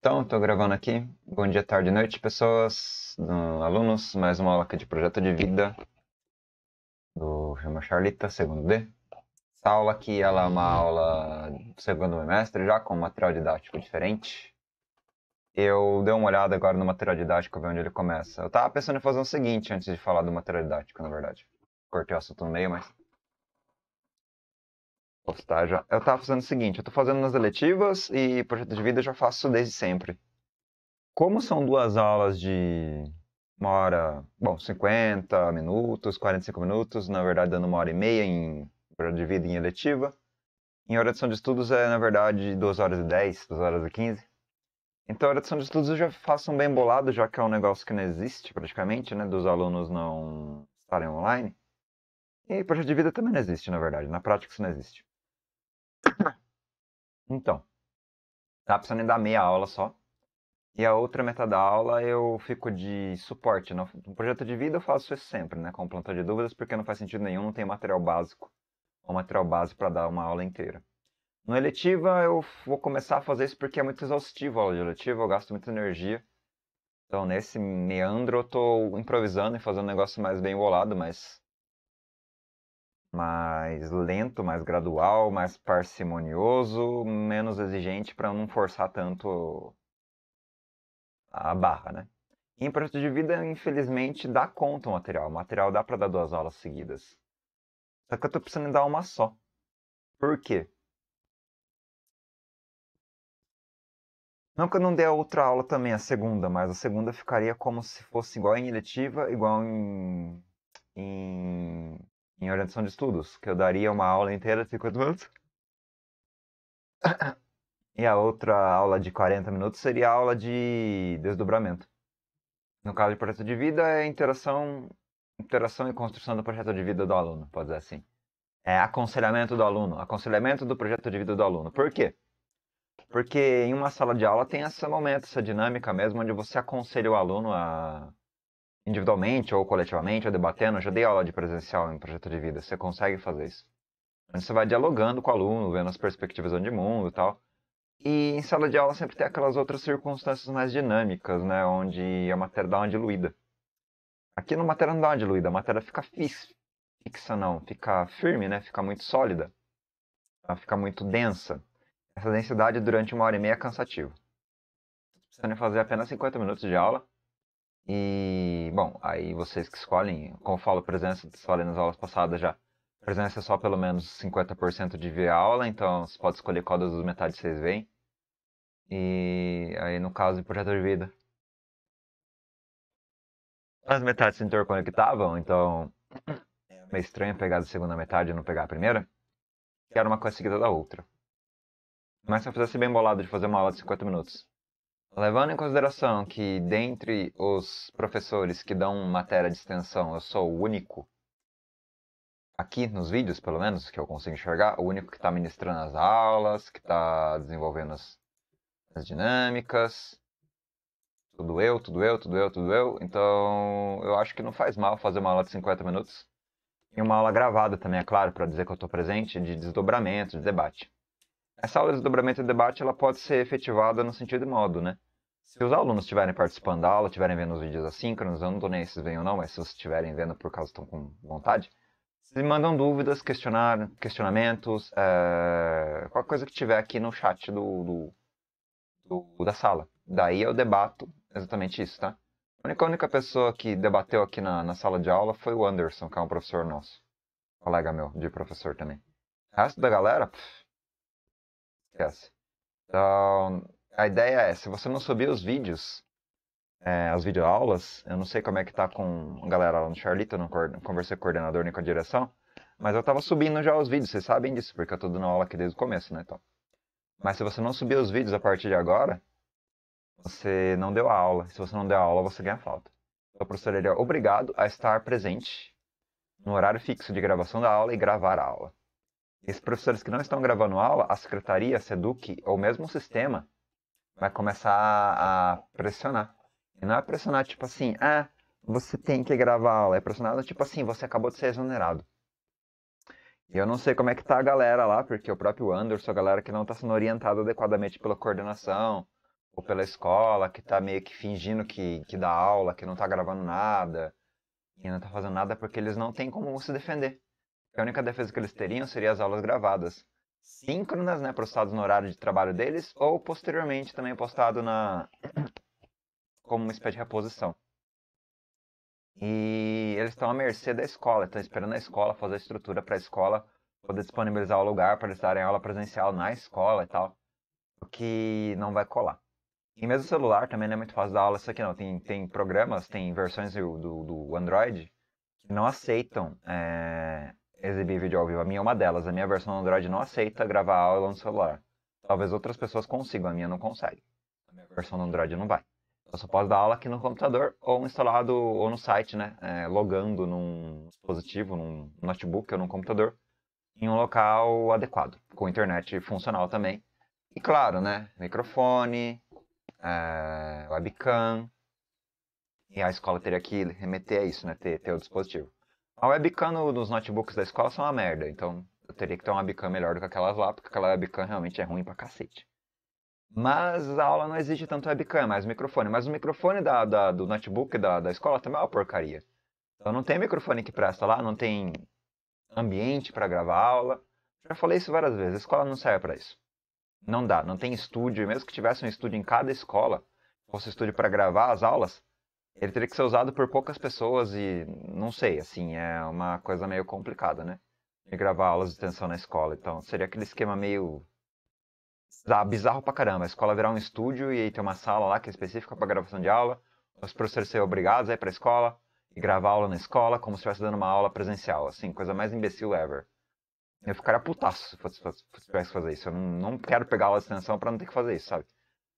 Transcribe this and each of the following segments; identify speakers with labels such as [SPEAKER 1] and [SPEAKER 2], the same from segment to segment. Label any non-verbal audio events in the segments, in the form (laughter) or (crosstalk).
[SPEAKER 1] Então, estou gravando aqui. Bom dia, tarde, noite, pessoas, alunos. Mais uma aula aqui de projeto de vida do Chama Charlita, segundo D. Essa aula aqui ela é uma aula do segundo semestre, já com material didático diferente. Eu dei uma olhada agora no material didático, ver onde ele começa. Eu estava pensando em fazer o seguinte antes de falar do material didático, na verdade. Cortei o assunto no meio, mas posso já. Eu estava fazendo o seguinte, eu estou fazendo nas eletivas e projeto de vida eu já faço desde sempre. Como são duas aulas de uma hora, bom, 50 minutos, 45 minutos, na verdade dando uma hora e meia em projeto de vida em eletiva. Em hora de estudos é, na verdade, 2 horas e 10, 2 horas e 15. Então, a orientação de estudos eu já faço um bem bolado, já que é um negócio que não existe praticamente, né, dos alunos não estarem online. E projeto de vida também não existe, na verdade. Na prática isso não existe. Então, tá precisando dar meia aula só. E a outra metade da aula eu fico de suporte. No projeto de vida eu faço isso sempre, né? Com plantão de dúvidas, porque não faz sentido nenhum, não tem material básico ou material base para dar uma aula inteira. No eletiva eu vou começar a fazer isso porque é muito exaustivo a aula de eletiva, eu gasto muita energia. Então nesse meandro eu tô improvisando e fazendo um negócio mais bem bolado, mas mais lento, mais gradual, mais parcimonioso, menos exigente para não forçar tanto a barra, né? E em projeto de vida, infelizmente, dá conta o material. O material dá para dar duas aulas seguidas. Só que eu estou precisando dar uma só. Por quê? Não que eu não dê a outra aula também, a segunda, mas a segunda ficaria como se fosse igual em eletiva, igual em, em em orientação de estudos, que eu daria uma aula inteira de 50 minutos. (coughs) E a outra aula de 40 minutos seria a aula de desdobramento. No caso de projeto de vida, é interação, interação e construção do projeto de vida do aluno, pode dizer assim. É aconselhamento do aluno, aconselhamento do projeto de vida do aluno. Por quê? Porque em uma sala de aula tem esse momento, essa dinâmica mesmo, onde você aconselha o aluno a individualmente ou coletivamente, ou debatendo. Eu já dei aula de presencial em projeto de vida, você consegue fazer isso. Você vai dialogando com o aluno, vendo as perspectivas de mundo e tal. E em sala de aula sempre tem aquelas outras circunstâncias mais dinâmicas, né? Onde a matéria dá uma diluída. Aqui na matéria não dá uma diluída, a matéria fica fixa, não, fica firme, né? Fica muito sólida. Ela fica muito densa. Essa densidade durante uma hora e meia é cansativa. Precisando fazer apenas 50 minutos de aula, e, bom, aí vocês que escolhem, como eu falo, presença, falei nas aulas passadas já, presença é só pelo menos 50% de ver a aula, então você pode escolher qual das duas metades vocês veem. E aí, no caso, projeto de vida. As metades se interconectavam, então é meio estranho pegar a segunda metade e não pegar a primeira. Que era uma coisa seguida da outra. Mas se eu fizesse bem bolado de fazer uma aula de 50 minutos, Levando em consideração que, dentre os professores que dão matéria de extensão, eu sou o único, aqui nos vídeos, pelo menos, que eu consigo enxergar, o único que está ministrando as aulas, que está desenvolvendo as, as dinâmicas. Tudo eu, tudo eu, tudo eu, tudo eu. Então, eu acho que não faz mal fazer uma aula de 50 minutos. E uma aula gravada também, é claro, para dizer que eu estou presente, de desdobramento, de debate. Essa aula de desdobramento e debate ela pode ser efetivada no sentido de modo, né? Se os alunos estiverem participando da aula, estiverem vendo os vídeos assíncronos, eu não estou nem se vêm ou não, mas se vocês estiverem vendo por causa estão com vontade, vocês mandam dúvidas, questionar, questionamentos, é, qualquer coisa que tiver aqui no chat do, do, do, da sala. Daí eu debato exatamente isso, tá? A única, única pessoa que debateu aqui na, na sala de aula foi o Anderson, que é um professor nosso. Colega meu, de professor também. O resto da galera, pff, Esquece. Então, então a é ideia é, se você não subir os vídeos, é, as videoaulas, eu não sei como é que tá com a galera lá no Charlito, eu não conversei com o coordenador nem com a direção, mas eu tava subindo já os vídeos, vocês sabem disso, porque eu tô dando aula aqui desde o começo, né, então. Mas se você não subir os vídeos a partir de agora, você não deu a aula. Se você não deu a aula, você ganha falta. Então, o professor ele é obrigado a estar presente no horário fixo de gravação da aula e gravar a aula. E esses professores que não estão gravando aula, a secretaria, a SEDUC, ou mesmo o sistema, vai começar a pressionar. E não é pressionar tipo assim, ah, você tem que gravar aula. É pressionado tipo assim, você acabou de ser exonerado. E eu não sei como é que tá a galera lá, porque o próprio Anderson, a galera que não tá sendo orientada adequadamente pela coordenação, ou pela escola, que tá meio que fingindo que, que dá aula, que não tá gravando nada, e não tá fazendo nada porque eles não têm como se defender que a única defesa que eles teriam seria as aulas gravadas. Síncronas, né, postadas no horário de trabalho deles, ou posteriormente também postado na (coughs) como uma espécie de reposição. E eles estão à mercê da escola, estão esperando a escola fazer a estrutura para a escola poder disponibilizar o lugar para eles darem aula presencial na escola e tal, o que não vai colar. E mesmo celular também não é muito fácil dar aula isso aqui não. Tem, tem programas, tem versões do, do, do Android que não aceitam é, exibir vídeo ao vivo. A minha é uma delas. A minha versão Android não aceita gravar aula no celular. Talvez outras pessoas consigam, a minha não consegue. A minha versão do Android não vai. Eu só posso dar aula aqui no computador ou instalado ou no site, né? É, logando num dispositivo, num notebook ou num computador, em um local adequado, com internet funcional também. E claro, né? Microfone, é, webcam. E a escola teria que remeter a isso, né? Ter, ter o dispositivo. A webcam no, nos notebooks da escola são uma merda, então eu teria que ter uma webcam melhor do que aquelas lá, porque aquela webcam realmente é ruim pra cacete. Mas a aula não exige tanto webcam, é mais microfone. Mas o microfone da, da, do notebook da, da escola também é uma porcaria. Então não tem microfone que presta lá, não tem ambiente para gravar aula. Já falei isso várias vezes, a escola não serve para isso. Não dá, não tem estúdio, mesmo que tivesse um estúdio em cada escola, fosse estúdio para gravar as aulas, ele teria que ser usado por poucas pessoas e não sei, assim, é uma coisa meio complicada, né? E gravar aulas de extensão na escola. Então seria aquele esquema meio bizarro pra caramba. A escola virar um estúdio e aí ter uma sala lá que é específica para gravação de aula. Os professores serem obrigados a ir pra escola e gravar aula na escola como se estivesse dando uma aula presencial. Assim, coisa mais imbecil ever. Eu ficaria putaço se, fosse, tivesse que fazer isso. Eu não, não quero pegar aula de extensão para não ter que fazer isso, sabe?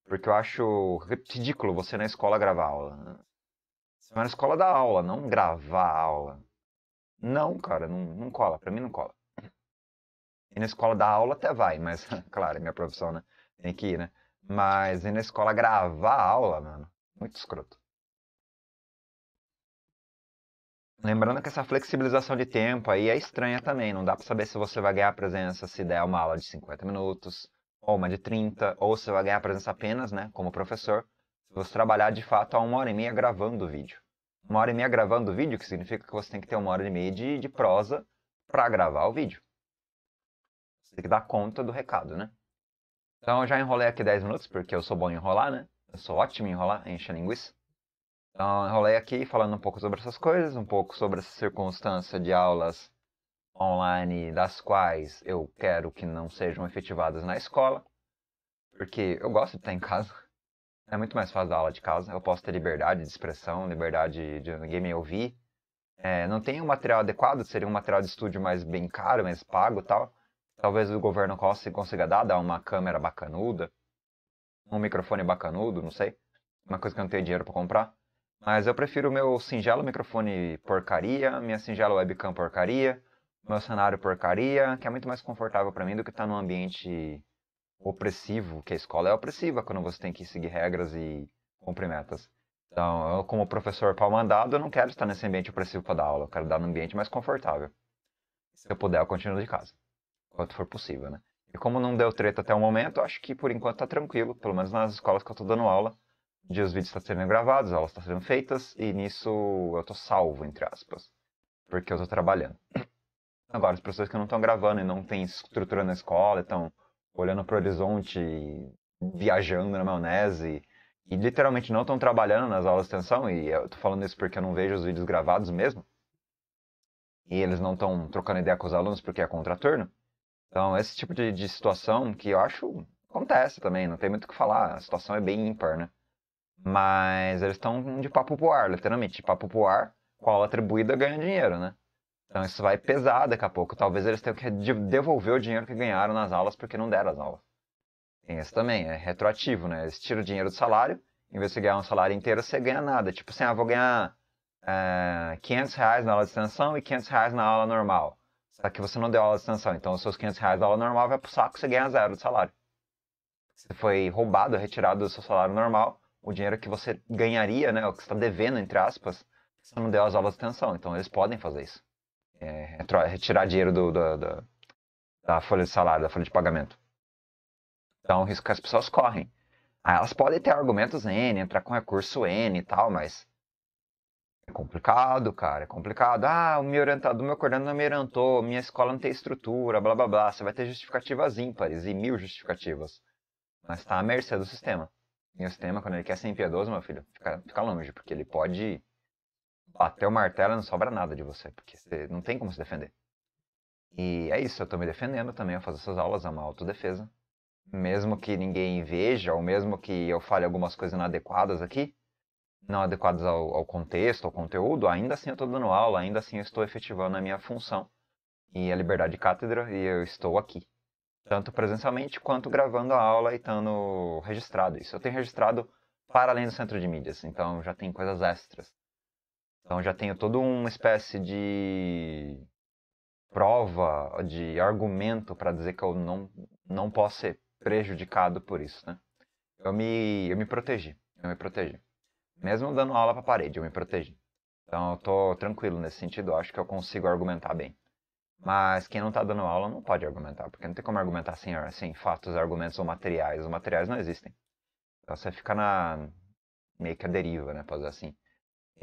[SPEAKER 1] Porque eu acho ridículo você na escola gravar aula. Né? Você na é escola da aula, não gravar a aula. Não, cara, não, não cola. Pra mim não cola. E na escola da aula até vai, mas, (laughs) claro, é minha profissão, né? Tem que ir, né? Mas ir na escola gravar a aula, mano, muito escroto. Lembrando que essa flexibilização de tempo aí é estranha também. Não dá para saber se você vai ganhar presença se der uma aula de 50 minutos, ou uma de 30, ou se vai ganhar presença apenas, né, como professor, se você trabalhar de fato a uma hora e meia gravando o vídeo uma hora e meia gravando o vídeo, que significa que você tem que ter uma hora e meia de, de prosa para gravar o vídeo. Você tem que dar conta do recado, né? Então eu já enrolei aqui 10 minutos, porque eu sou bom em enrolar, né? Eu sou ótimo em enrolar, encher linguiça. Então enrolei aqui falando um pouco sobre essas coisas, um pouco sobre essa circunstância de aulas online das quais eu quero que não sejam efetivadas na escola, porque eu gosto de estar em casa. É muito mais fácil dar aula de casa. Eu posso ter liberdade de expressão, liberdade de ninguém me ouvir. É, não tem um material adequado, seria um material de estúdio mais bem caro, mais pago tal. Talvez o governo consiga dar, dar uma câmera bacanuda, um microfone bacanudo, não sei. Uma coisa que eu não tenho dinheiro para comprar. Mas eu prefiro o meu singelo microfone porcaria, minha singela webcam porcaria, meu cenário porcaria, que é muito mais confortável para mim do que estar tá num ambiente opressivo, que a escola é opressiva quando você tem que seguir regras e cumprir metas. Então, eu, como professor pau mandado, eu não quero estar nesse ambiente opressivo para dar aula, eu quero dar num ambiente mais confortável. Se eu puder, eu continuo de casa, quanto for possível, né? E como não deu treta até o momento, acho que por enquanto tá tranquilo, pelo menos nas escolas que eu tô dando aula, de os vídeos estão tá sendo gravados, as aulas estão tá sendo feitas, e nisso eu tô salvo, entre aspas, porque eu tô trabalhando. (clears throat) Agora, as pessoas que não estão gravando e não têm estrutura na escola, então olhando para o horizonte, viajando na maionese. E literalmente não estão trabalhando nas aulas de extensão, e eu tô falando isso porque eu não vejo os vídeos gravados mesmo. E eles não estão trocando ideia com os alunos porque é contraturno. Então, esse tipo de, de situação que eu acho acontece também, não tem muito o que falar, a situação é bem ímpar, né? Mas eles estão de papo pro ar, literalmente, de papo pro ar, com aula atribuída ganhando dinheiro, né? Então isso vai pesar daqui a pouco. Talvez eles tenham que devolver o dinheiro que ganharam nas aulas porque não deram as aulas. Tem isso também, é retroativo, né? Eles tiram o dinheiro do salário, em vez de você ganhar um salário inteiro, você ganha nada. Tipo assim, ah, vou ganhar é, eh, 500 reais na aula de extensão e 500 reais na aula normal. Só que você não deu aula de extensão, então os seus 500 reais da aula normal vai pro saco, você ganha zero de salário. Você foi roubado, retirado do seu salário normal, o dinheiro que você ganharia, né, o que você está devendo, entre aspas, você não deu as aulas de extensão. Então eles podem fazer isso é, retirar dinheiro do, do, do, da folha de salário, da folha de pagamento. Então, o é risco que as pessoas correm. Aí elas podem ter argumentos N, entrar com recurso N e tal, mas é complicado, cara, é complicado. Ah, o meu orientador, o meu coordenador não me orientou, minha escola não tem estrutura, blá blá blá. Você vai ter justificativas ímpares e mil justificativas. Mas está à mercê do sistema. E o sistema, quando ele quer ser impiedoso, meu filho, fica, fica longe, porque ele pode bater o martelo não sobra nada de você, porque você não tem como se defender. E é isso, eu estou me defendendo também, eu faço essas aulas, é uma autodefesa. Mesmo que ninguém veja, ou mesmo que eu fale algumas coisas inadequadas aqui, não adequadas ao, ao contexto, ao conteúdo, ainda assim eu estou dando aula, ainda assim eu estou efetivando a minha função e a liberdade de cátedra, e eu estou aqui. Tanto presencialmente quanto gravando a aula e estando registrado. Isso eu tenho registrado para além do centro de mídias, então já tem coisas extras. Então já tenho toda uma espécie de prova, de argumento para dizer que eu não, não posso ser prejudicado por isso, né? Eu me, eu me protegi, eu me protegi. Mesmo dando aula para a parede, eu me protegi. Então eu tô tranquilo nesse sentido, acho que eu consigo argumentar bem. Mas quem não está dando aula não pode argumentar, porque não tem como argumentar sem, sem fatos, argumentos ou materiais. Os materiais não existem. Então você fica na meio que a deriva, né, dizer assim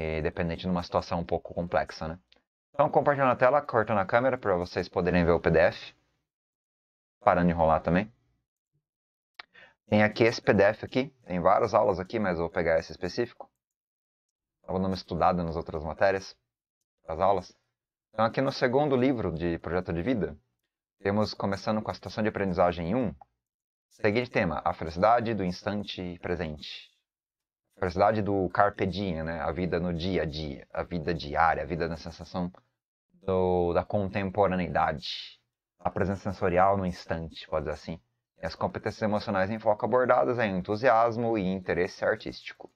[SPEAKER 1] e, é, dependente de uma situação um pouco complexa, né? Então, compartilhando a tela, cortando a câmera para vocês poderem ver o PDF. Parando de enrolar também. Tem aqui esse PDF aqui, tem várias aulas aqui, mas eu vou pegar esse específico. Estava dando uma estudada nas outras matérias, das aulas. Então, aqui no segundo livro de Projeto de Vida, temos, começando com a situação de aprendizagem 1, seguinte tema, a felicidade do instante presente. Personalidade do Carpe Diem, né? A vida no dia a dia, a vida diária, a vida na sensação do, da contemporaneidade. A presença sensorial no instante, pode dizer assim. E as competências emocionais em foco abordadas em é entusiasmo e interesse artístico.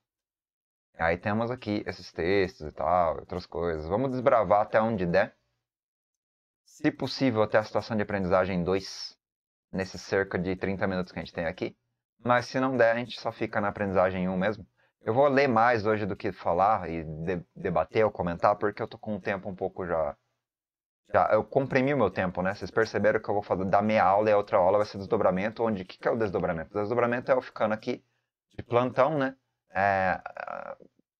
[SPEAKER 1] E aí temos aqui esses textos e tal, outras coisas. Vamos desbravar até onde der. Se possível, até a situação de aprendizagem 2, nesses cerca de 30 minutos que a gente tem aqui. Mas se não der, a gente só fica na aprendizagem 1 mesmo. Eu vou ler mais hoje do que falar e de, debater ou comentar, porque eu tô com o tempo um pouco já. Já, eu comprimi o meu tempo, né? Vocês perceberam que eu vou fazer da meia aula e a outra aula vai ser desdobramento, onde o que, que é o desdobramento? O desdobramento é eu ficando aqui de plantão, né? É,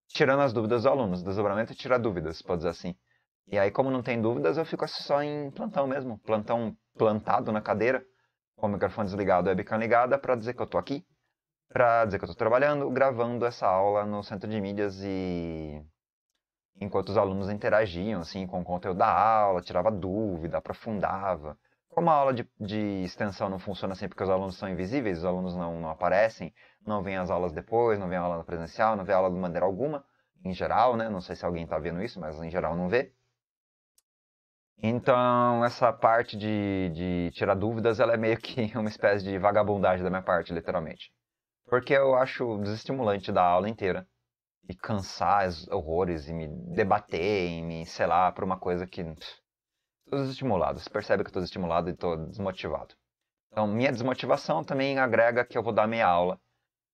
[SPEAKER 1] tirando as dúvidas dos alunos. desdobramento é tirar dúvidas, pode dizer assim. E aí, como não tem dúvidas, eu fico só em plantão mesmo. Plantão plantado na cadeira, com o microfone desligado e a webcam ligada, para dizer que eu tô aqui, para dizer que eu estou trabalhando, gravando essa aula no centro de mídias e enquanto os alunos interagiam assim com o conteúdo da aula, tirava dúvida, aprofundava. Como a aula de, de extensão não funciona assim porque os alunos são invisíveis, os alunos não, não aparecem, não vêm as aulas depois, não vêm a aula presencial, não vê a aula de maneira alguma, em geral, né? Não sei se alguém está vendo isso, mas em geral não vê. Então, essa parte de, de tirar dúvidas, ela é meio que (laughs) uma espécie de vagabundagem da minha parte, literalmente. Porque eu acho desestimulante dar aula inteira. E cansar os horrores e me debater e me, sei lá, por uma coisa que. Estou desestimulado. Você percebe que estou desestimulado e estou desmotivado. Então, minha desmotivação também agrega que eu vou dar meia aula.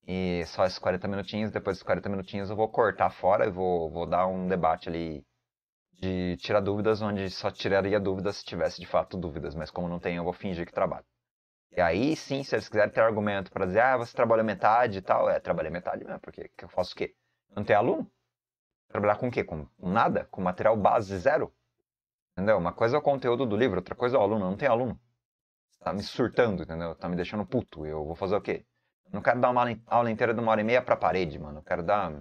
[SPEAKER 1] E só esses 40 minutinhos, depois dos 40 minutinhos eu vou cortar fora e vou, vou dar um debate ali de tirar dúvidas, onde só tiraria dúvidas se tivesse de fato dúvidas, mas como não tem, eu vou fingir que trabalho. E aí sim, se eles quiserem ter argumento para dizer, ah, você trabalha metade e tal, é, trabalhei metade mesmo, porque eu faço o quê? Não tem aluno? Trabalhar com o quê? Com nada? Com material base zero? Entendeu? Uma coisa é o conteúdo do livro, outra coisa é o aluno, não tem aluno. Tá me surtando, entendeu? Tá me deixando puto. Eu vou fazer o quê? Não quero dar uma aula inteira de uma hora e meia pra parede, mano. Eu quero dar.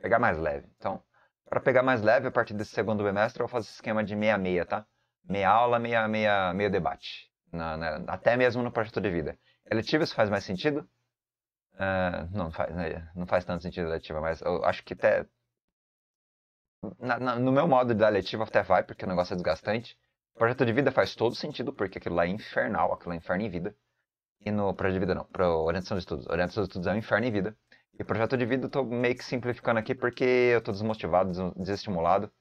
[SPEAKER 1] pegar mais leve. Então, para pegar mais leve, a partir desse segundo bimestre, eu vou fazer esquema de meia-meia, tá? Meia aula, meia, meia, meio debate na, na, até mesmo no projeto de vida. Eletiva, isso faz mais sentido? Uh, não, faz, né? não faz tanto sentido eletiva, mas eu acho que até. Na, na, no meu modo de dar letiva até vai, porque o negócio é desgastante. projeto de vida faz todo sentido, porque aquilo lá é infernal, aquilo é inferno em vida. E no projeto de vida não, para orientação de estudos. Orientação de estudos é um inferno em vida. E projeto de vida eu tô meio que simplificando aqui porque eu tô desmotivado, desestimulado.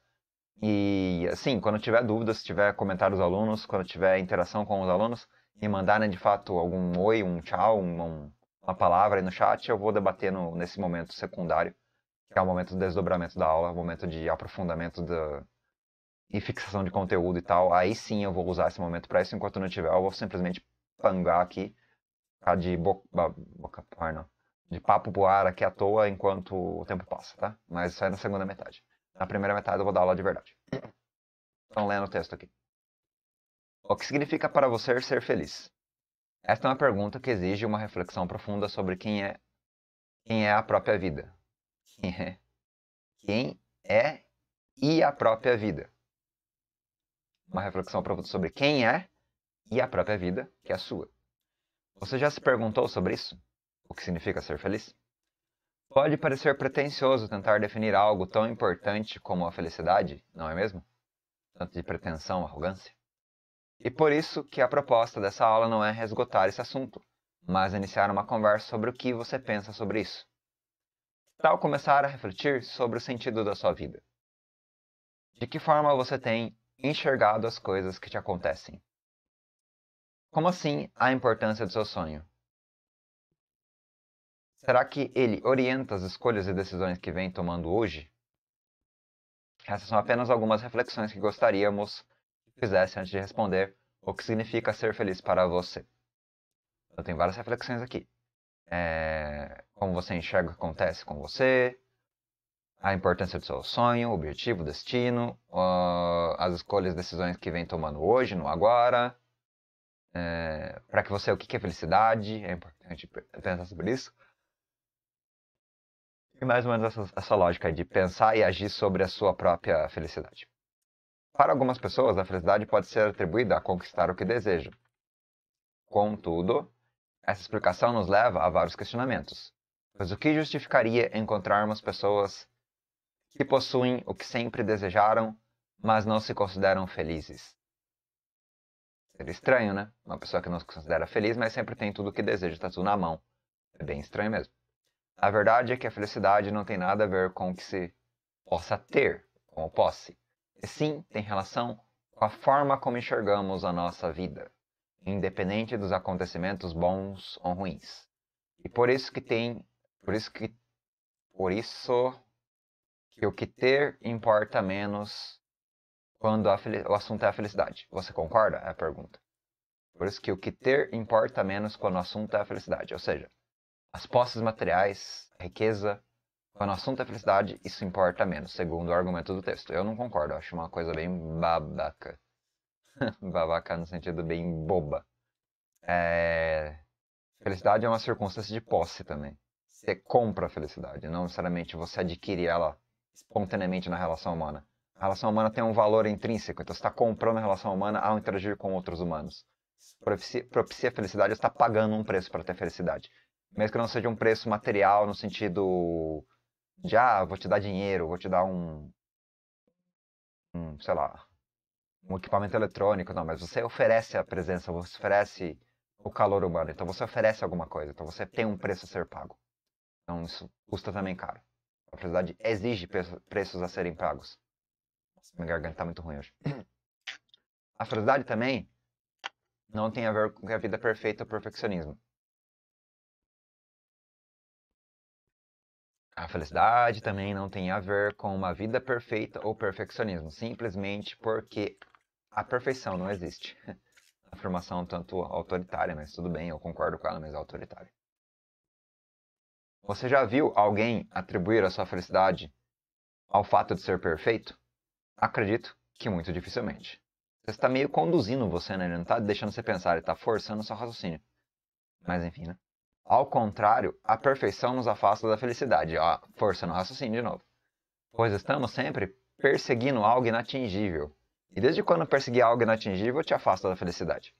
[SPEAKER 1] E assim, quando tiver dúvidas, se tiver comentário dos alunos, quando tiver interação com os alunos, me mandarem de fato algum oi, um tchau, um, uma palavra aí no chat, eu vou debater no, nesse momento secundário, que é o momento do desdobramento da aula, o momento de aprofundamento da, e fixação de conteúdo e tal. Aí sim eu vou usar esse momento para isso, enquanto não tiver, eu vou simplesmente pangar aqui, ficar tá? de boca, boca, não, de papo pro ar aqui à toa enquanto o tempo passa, tá? Mas isso aí é na segunda metade. Na primeira metade eu vou dar aula de verdade. Estão lendo o texto aqui. O que significa para você ser feliz? Esta é uma pergunta que exige uma reflexão profunda sobre quem é quem é a própria vida. Quem é, quem é e a própria vida. Uma reflexão profunda sobre quem é e a própria vida, que é a sua. Você já se perguntou sobre isso? O que significa ser feliz? Pode parecer pretensioso tentar definir algo tão importante como a felicidade, não é mesmo? Tanto de pretensão, arrogância. E por isso que a proposta dessa aula não é resgotar esse assunto, mas iniciar uma conversa sobre o que você pensa sobre isso. Tal começar a refletir sobre o sentido da sua vida. De que forma você tem enxergado as coisas que te acontecem? Como assim a importância do seu sonho? Será que ele orienta as escolhas e decisões que vem tomando hoje? Essas são apenas algumas reflexões que gostaríamos que fizesse antes de responder o que significa ser feliz para você. Eu tenho várias reflexões aqui. É... Como você enxerga o que acontece com você, a importância do seu sonho, objetivo, destino, uh, as escolhas e decisões que vem tomando hoje, no agora. É, para que você, o que é felicidade? É importante pensar sobre isso. E mais ou menos essa, essa lógica de pensar e agir sobre a sua própria felicidade. Para algumas pessoas, a felicidade pode ser atribuída a conquistar o que desejam. Contudo, essa explicação nos leva a vários questionamentos. Mas o que justificaria encontrarmos pessoas que possuem o que sempre desejaram, mas não se consideram felizes? Seria estranho, né? Uma pessoa que não se considera feliz, mas sempre tem tudo o que deseja, está tudo na mão. É bem estranho mesmo. A verdade é que a felicidade não tem nada a ver com o que se possa ter, com o posse. E sim, tem relação com a forma como enxergamos a nossa vida, independente dos acontecimentos bons ou ruins. E por isso que tem, por isso que por isso que o que ter importa menos quando o assunto é a felicidade. Você concorda? É a pergunta. Por isso que o que ter importa menos quando o assunto é a felicidade. Ou seja, as posses materiais, a riqueza, quando o assunto é felicidade, isso importa menos, segundo o argumento do texto. Eu não concordo, acho uma coisa bem babaca. (laughs) babaca no sentido bem boba. É... Felicidade é uma circunstância de posse também. Você compra a felicidade, não necessariamente você adquire ela espontaneamente na relação humana. A relação humana tem um valor intrínseco, então você está comprando a relação humana ao interagir com outros humanos. Propicia, propicia a felicidade, você está pagando um preço para ter felicidade. Mesmo que não seja um preço material no sentido de, ah, vou te dar dinheiro, vou te dar um, um sei lá, um equipamento eletrônico, não, mas você oferece a presença, você oferece o calor humano, então você oferece alguma coisa, então você tem um preço a ser pago. Então isso custa também caro. A sociedade exige preços a serem pagos. Minha garganta tá muito ruim hoje. A felicidade também não tem a ver com a vida é perfeita ou perfeccionismo. A felicidade também não tem a ver com uma vida perfeita ou perfeccionismo, simplesmente porque a perfeição não existe. (laughs) Afirmação um tanto autoritária, mas tudo bem, eu concordo com ela, mas é autoritária. Você já viu alguém atribuir a sua felicidade ao fato de ser perfeito? Acredito que muito dificilmente. Você está meio conduzindo você, né? Ele não está deixando você pensar, ele está forçando o seu raciocínio. Mas enfim, né? Ao contrário, a perfeição nos afasta da felicidade. Ó, força no raciocínio de novo. Pois estamos sempre perseguindo algo inatingível. E desde quando perseguir algo inatingível te afasta da felicidade?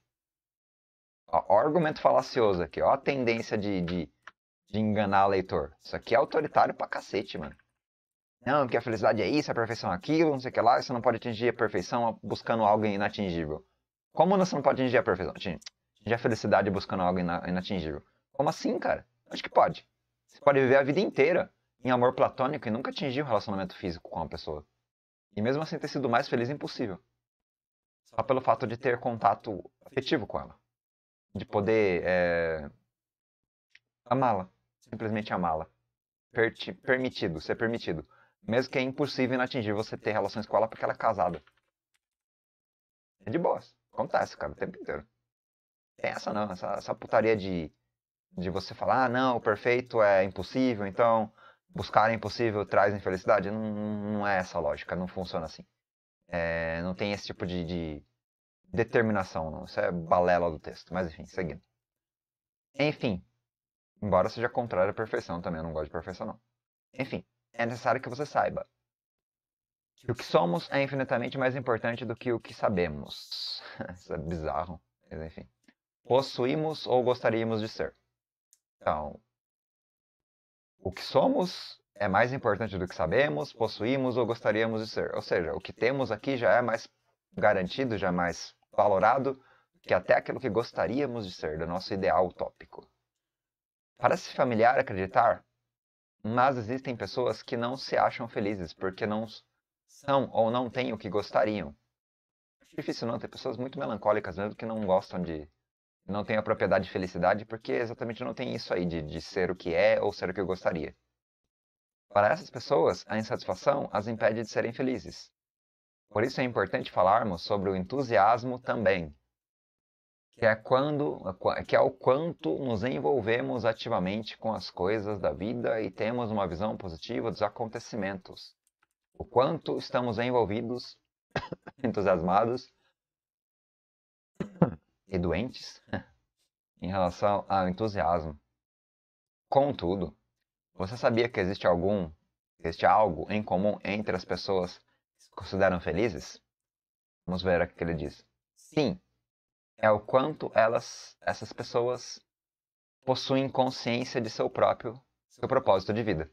[SPEAKER 1] Ó, ó argumento falacioso aqui, ó a tendência de, de, de enganar o leitor. Isso aqui é autoritário pra cacete, mano. Não, porque a felicidade é isso, a perfeição é aquilo, não sei o que lá, você não pode atingir a perfeição buscando algo inatingível. Como você não pode atingir a perfeição? Atingir a felicidade buscando algo inatingível. Como assim, cara? Acho que pode. Você pode viver a vida inteira em amor platônico e nunca atingir um relacionamento físico com uma pessoa. E mesmo assim ter sido mais feliz é impossível. Só pelo fato de ter contato afetivo com ela. De poder é... amá-la. Simplesmente amá-la. Permitido, ser permitido. Mesmo que é impossível inatingível você ter relações com ela porque ela é casada. É de boas. Acontece, cara, o tempo inteiro. Tem essa não, essa, essa putaria de de você falar, ah, não, o perfeito é impossível, então buscar o impossível traz infelicidade. Não, não é essa lógica, não funciona assim. É, não tem esse tipo de, de, determinação, não. Isso é balela do texto, mas enfim, seguindo. Enfim, embora seja contrário à perfeição também, eu não gosto de perfeição, não. Enfim, é necessário que você saiba que o que somos é infinitamente mais importante do que o que sabemos. (laughs) Isso é bizarro, mas enfim. Possuímos ou gostaríamos de ser. Então, o que somos é mais importante do que sabemos, possuímos ou gostaríamos de ser. Ou seja, o que temos aqui já é mais garantido, já é mais valorado que até aquilo que gostaríamos de ser, do nosso ideal utópico. Parece familiar acreditar, mas existem pessoas que não se acham felizes porque não são ou não têm o que gostariam. É difícil não, tem pessoas muito melancólicas mesmo que não gostam de não tenho a propriedade de felicidade porque exatamente não tem isso aí de, de ser o que é ou ser o que eu gostaria. Para essas pessoas, a insatisfação as impede de serem felizes. Por isso é importante falarmos sobre o entusiasmo também, que é quando que é o quanto nos envolvemos ativamente com as coisas da vida e temos uma visão positiva dos acontecimentos. O quanto estamos envolvidos, (coughs) entusiasmados e doentes (laughs) em relação ao entusiasmo. Contudo, você sabia que existe algum, existe algo em comum entre as pessoas que se consideram felizes? Vamos ver o que ele diz. Sim, é o quanto elas, essas pessoas possuem consciência de seu próprio seu propósito de vida.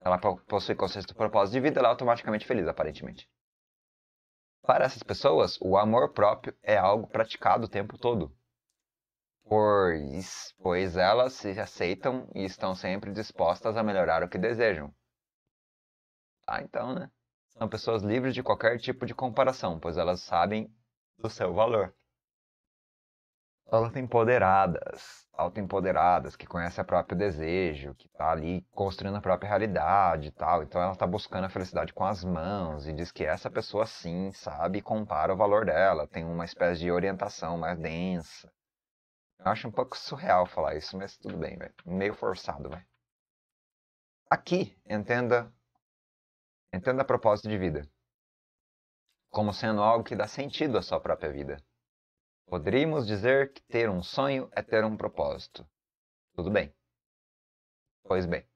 [SPEAKER 1] Ela possui consciência do propósito de vida, ela é automaticamente feliz, aparentemente. Para essas pessoas, o amor próprio é algo praticado o tempo todo. Pois, pois elas se aceitam e estão sempre dispostas a melhorar o que desejam. Ah, então, né? São pessoas livres de qualquer tipo de comparação, pois elas sabem do seu valor autoempoderadas, autoempoderadas, que conhece a próprio desejo, que está ali construindo a própria realidade e tal. Então ela está buscando a felicidade com as mãos e diz que essa pessoa sim sabe e compara o valor dela, tem uma espécie de orientação mais densa. Eu acho um pouco surreal falar isso, mas tudo bem, Meio forçado, vai. Aqui, entenda entenda a propósito de vida como sendo algo que dá sentido à sua própria vida Poderíamos dizer que ter um sonho é ter um propósito. Tudo bem. Pois bem,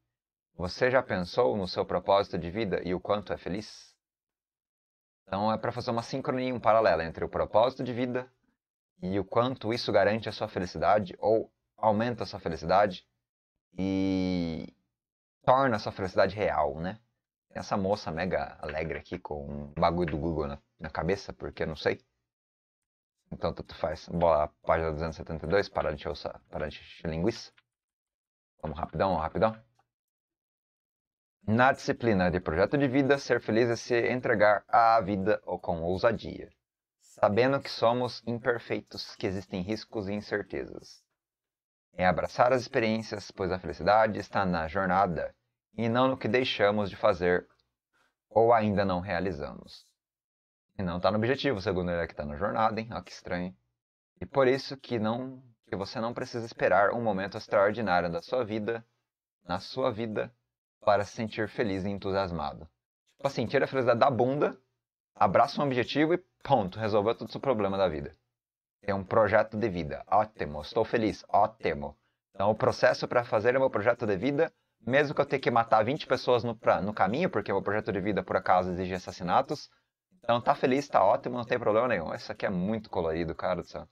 [SPEAKER 1] você já pensou no seu propósito de vida e o quanto é feliz? Então é para fazer uma sincronia, um paralelo entre o propósito de vida e o quanto isso garante a sua felicidade ou aumenta a sua felicidade e torna a sua felicidade real, né? Essa moça mega alegre aqui com um bagulho do Google na, na cabeça, porque eu não sei. Então tanto faz. Bora página 272, para de encher, para de encher linguiça. Vamos rapidão, rapidão. Na disciplina de projeto de vida, ser feliz é se entregar à vida ou com ousadia, sabendo que somos imperfeitos, que existem riscos e incertezas. É abraçar as experiências, pois a felicidade está na jornada e não no que deixamos de fazer ou ainda não realizamos. E não está no objetivo, segundo ele, é que está na jornada, hein? Ó, que estranho. E por isso que não que você não precisa esperar um momento extraordinário da sua vida, na sua vida, para se sentir feliz e entusiasmado. Tipo assim, tira a felicidade da bunda, abraça um objetivo e ponto, resolveu todo o seu problema da vida. Tem um projeto de vida, ótimo, estou feliz, ótimo. Então o processo para fazer o meu projeto de vida mesmo que eu tenha que matar 20 pessoas no, pra, no caminho, porque o meu projeto de vida, por acaso, exige assassinatos, então tá feliz, tá ótimo, não tem problema nenhum. Isso aqui é muito colorido, cara do céu.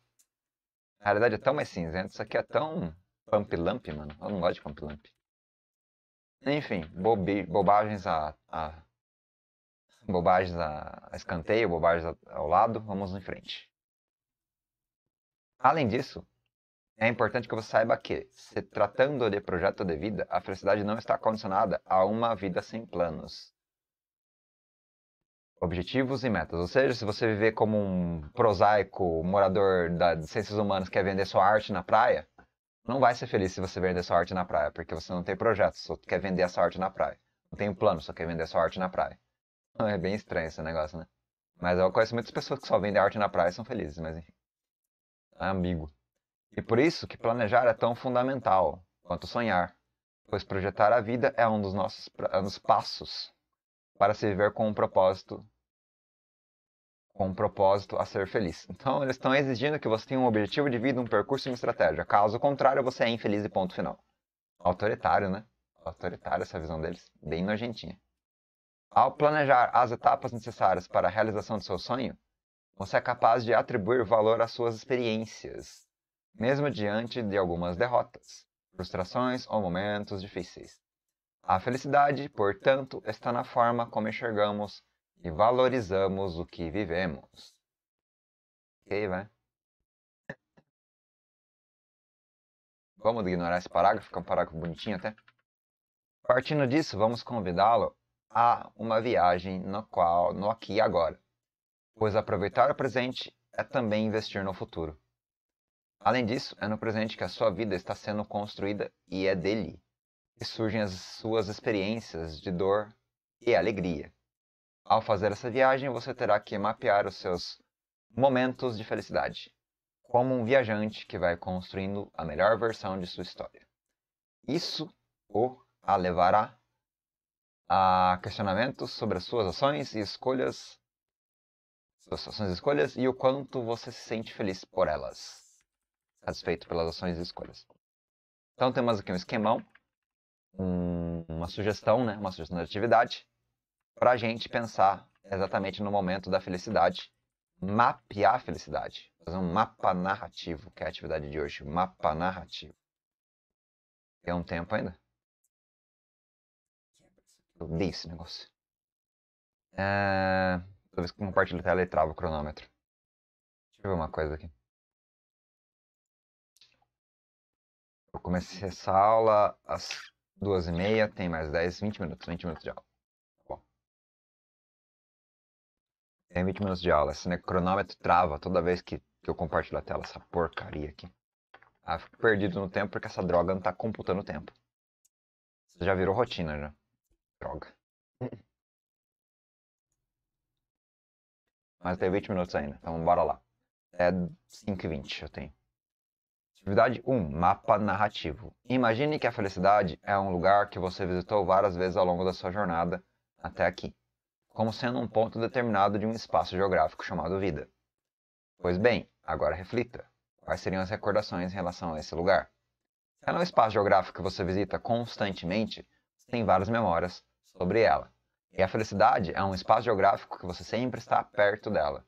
[SPEAKER 1] Na realidade é tão mais cinzento, isso aqui é tão pump lump, mano. Eu não gosto de pump lump. Enfim, bobi, bobagens a, a bobagens a, a escanteio, bobagens a, ao lado, vamos em frente. Além disso, é importante que você saiba que, se tratando de projeto de vida, a felicidade não está condicionada a uma vida sem planos objetivos e metas. Ou seja, se você viver como um prosaico morador das ciências humanas que quer vender sua arte na praia, não vai ser feliz se você vender sua arte na praia, porque você não tem projeto, só quer vender essa arte na praia. Não tem um plano, só quer vender sua arte na praia. (laughs) É bem estranho esse negócio, né? Mas eu conheço muitas pessoas que só vendem arte na praia e são felizes, mas enfim. É amigo. E por isso que planejar é tão fundamental quanto sonhar, pois projetar a vida é um dos nossos é um dos passos para se viver com um propósito com um propósito a ser feliz. Então, eles estão exigindo que você tenha um objetivo de vida, um percurso e uma estratégia. Caso contrário, você é infeliz e ponto final. Autoritário, né? Autoritário essa visão deles, bem nojentinha. Ao planejar as etapas necessárias para a realização do seu sonho, você é capaz de atribuir valor às suas experiências, mesmo diante de algumas derrotas, frustrações ou momentos difíceis. A felicidade, portanto, está na forma como enxergamos e valorizamos o que vivemos. Ok, vai? Vamos ignorar esse parágrafo, que é um parágrafo bonitinho até. Partindo disso, vamos convidá-lo a uma viagem no qual, no aqui e agora, pois aproveitar o presente é também investir no futuro. Além disso, é no presente que a sua vida está sendo construída e é dele e surgem as suas experiências de dor e alegria. Ao fazer essa viagem, você terá que mapear os seus momentos de felicidade, como um viajante que vai construindo a melhor versão de sua história. Isso o a levará a questionamentos sobre as suas ações e escolhas, suas ações e escolhas e o quanto você se sente feliz por elas, satisfeito pelas ações e escolhas. Então temos aqui um esquemão um, uma sugestão, né, uma sugestão de atividade, para a gente pensar exatamente no momento da felicidade, mapear a felicidade, fazer um mapa narrativo, que é a atividade de hoje, mapa narrativo. Tem um tempo ainda? Eu dei esse negócio. É... Toda vez que compartilho a tela, ele trava o cronômetro. Deixa eu ver uma coisa aqui. Eu comecei essa aula às duas e meia, tem mais 10, 20 minutos, 20 minutos de aula. Tá bom. Tem 20 minutos de aula. Esse cronômetro trava toda vez que, que eu compartilho a tela, essa porcaria aqui. Ah, fico perdido no tempo porque essa droga não tá computando o tempo. Isso já virou rotina já. Droga. (laughs) Mas tem 20 minutos ainda, então bora lá. É 5h20 eu tenho. Atividade 1 Mapa narrativo. Imagine que a felicidade é um lugar que você visitou várias vezes ao longo da sua jornada até aqui, como sendo um ponto determinado de um espaço geográfico chamado vida. Pois bem, agora reflita: quais seriam as recordações em relação a esse lugar? Se ela é um espaço geográfico que você visita constantemente, você tem várias memórias sobre ela. E a felicidade é um espaço geográfico que você sempre está perto dela.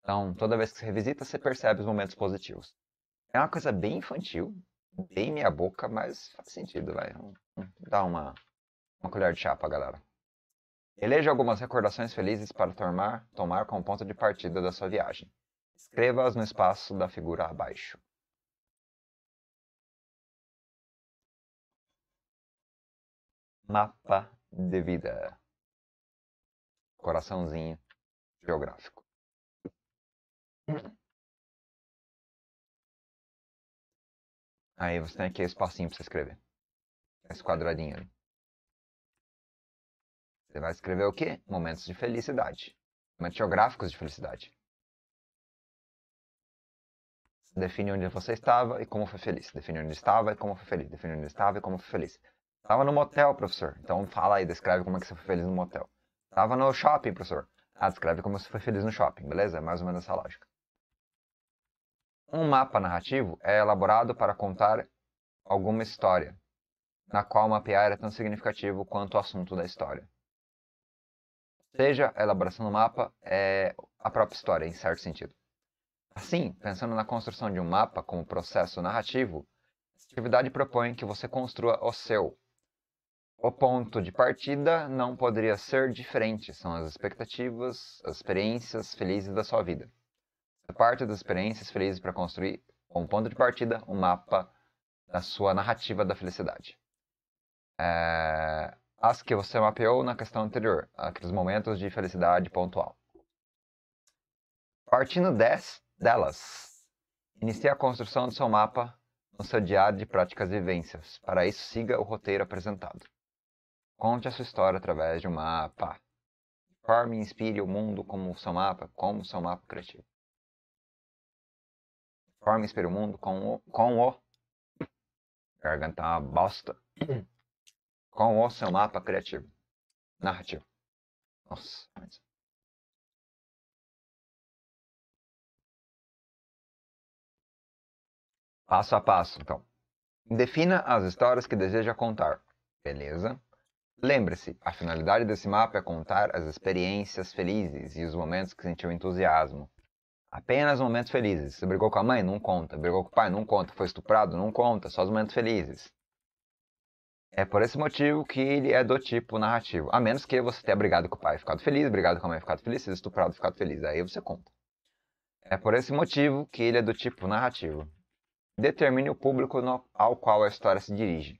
[SPEAKER 1] Então, toda vez que você revisita, você percebe os momentos positivos. É uma coisa bem infantil, bem meia boca, mas faz sentido, vai. Hum, hum, dá uma, uma colher de chá pra galera. Eleja algumas recordações felizes para tomar, tomar como ponto de partida da sua viagem. Escreva-as no espaço da figura abaixo. Mapa de vida. Coraçãozinho geográfico. Aí você tem aqui espacinho pra você escrever. Esse quadradinho ali. Você vai escrever o quê? Momentos de felicidade. Momentos geográficos de felicidade. Define onde você estava e como foi feliz. Define onde estava e como foi feliz. Define onde estava e como foi feliz. Estava no motel, professor. Então fala aí, descreve como é que você foi feliz no motel. Estava no shopping, professor. Ah, descreve como você foi feliz no shopping, beleza? É mais ou menos essa lógica. Um mapa narrativo é elaborado para contar alguma história, na qual mapear é tão significativo quanto o assunto da história. Seja a elaboração do mapa é a própria história, em certo sentido. Assim, pensando na construção de um mapa como processo narrativo, a atividade propõe que você construa o seu. O ponto de partida não poderia ser diferente, são as expectativas, as experiências felizes da sua vida parte das experiências felizes para construir, como ponto de partida, um mapa da sua narrativa da felicidade. É, as que você mapeou na questão anterior, aqueles momentos de felicidade pontual. Partindo 10 delas, inicie a construção do seu mapa no seu diário de práticas e vivências. Para isso, siga o roteiro apresentado. Conte a sua história através de um mapa. Forme e inspire o mundo como o seu mapa, como o seu mapa criativo. Formes o mundo com o, com o garganta uma bosta. Com o seu mapa criativo. Narrativo. Nossa. Passo a passo, então. Defina as histórias que deseja contar. Beleza? Lembre-se, a finalidade desse mapa é contar as experiências felizes e os momentos que sentiu entusiasmo. Apenas momentos felizes. Você brigou com a mãe? Não conta. Brigou com o pai? Não conta. Foi estuprado? Não conta. Só os momentos felizes. É por esse motivo que ele é do tipo narrativo. A menos que você tenha brigado com o pai e ficado feliz, brigado com a mãe e ficado feliz, estuprado e ficado feliz. Aí você conta. É por esse motivo que ele é do tipo narrativo. Determine o público no, ao qual a história se dirige.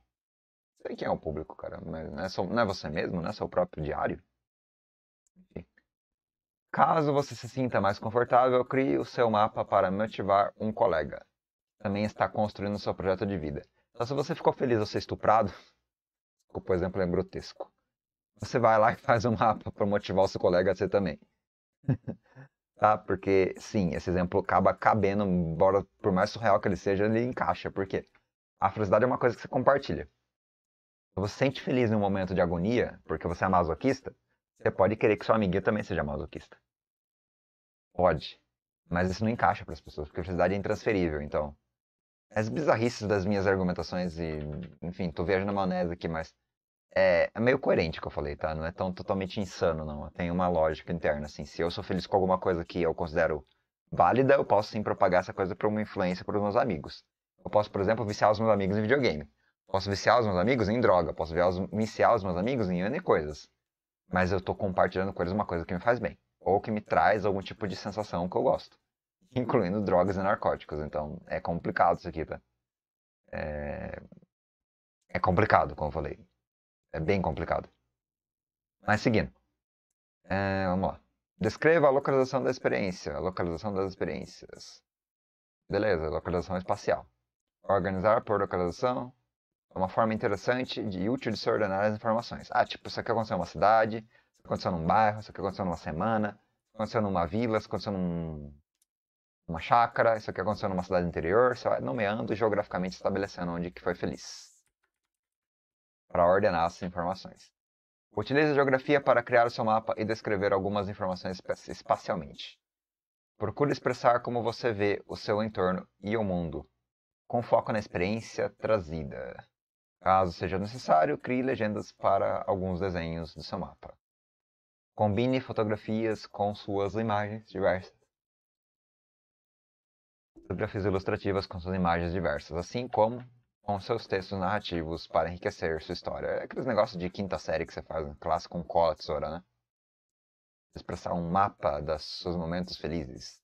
[SPEAKER 1] Sei quem é o público, cara, mas não é, só, não é você mesmo, não é seu próprio diário? Caso você se sinta mais confortável, crie o seu mapa para motivar um colega. Também está construindo seu projeto de vida. Então, se você ficou feliz ao ser estuprado, por exemplo, é grotesco. Você vai lá e faz um mapa para motivar o seu colega a ser também. (laughs) tá? Porque, sim, esse exemplo acaba cabendo, embora por mais surreal que ele seja, ele encaixa. Por quê? a felicidade é uma coisa que você compartilha. Se você sente feliz em um momento de agonia, porque você é masoquista, você pode querer que sua amiguinha também seja masoquista. Pode. Mas isso não encaixa para as pessoas, porque a felicidade é intransferível, então. As bizarrices das minhas argumentações e. Enfim, tô viajando na maionese aqui, mas. É, é, meio coerente o que eu falei, tá? Não é tão totalmente insano, não. Tem uma lógica interna, assim. Se eu sou feliz com alguma coisa que eu considero válida, eu posso sim propagar essa coisa para uma influência para os meus amigos. Eu posso, por exemplo, viciar os meus amigos em videogame. Posso viciar os meus amigos em droga. Posso viciar os meus amigos em N coisas mas eu estou compartilhando com eles uma coisa que me faz bem, ou que me traz algum tipo de sensação que eu gosto, uhum. incluindo drogas e narcóticos. Então é complicado isso aqui, tá? É, é complicado, como eu falei. É bem complicado. Mas seguindo. É, vamos lá. Descreva a localização da experiência. A localização das experiências. Beleza, localização espacial. Organizar por localização. É uma forma interessante de útil de se ordenar as informações. Ah, tipo, isso aqui aconteceu numa cidade, isso aqui aconteceu num bairro, isso aqui aconteceu numa semana, isso aconteceu numa vila, isso aconteceu num, numa chácara, isso aqui aconteceu numa cidade interior, você vai nomeando geograficamente, estabelecendo onde que foi feliz. Para ordenar as informações. Utilize a geografia para criar o seu mapa e descrever algumas informações espacialmente. Procure expressar como você vê o seu entorno e o mundo, com foco na experiência trazida. Caso seja necessário, crie legendas para alguns desenhos do seu mapa. Combine fotografias com suas imagens diversas. Fotografias ilustrativas com suas imagens diversas, assim como com seus textos narrativos para enriquecer sua história. É aqueles negócios de quinta série que você faz na né? classe com cola tesoura, né? Expressar um mapa dos seus momentos felizes.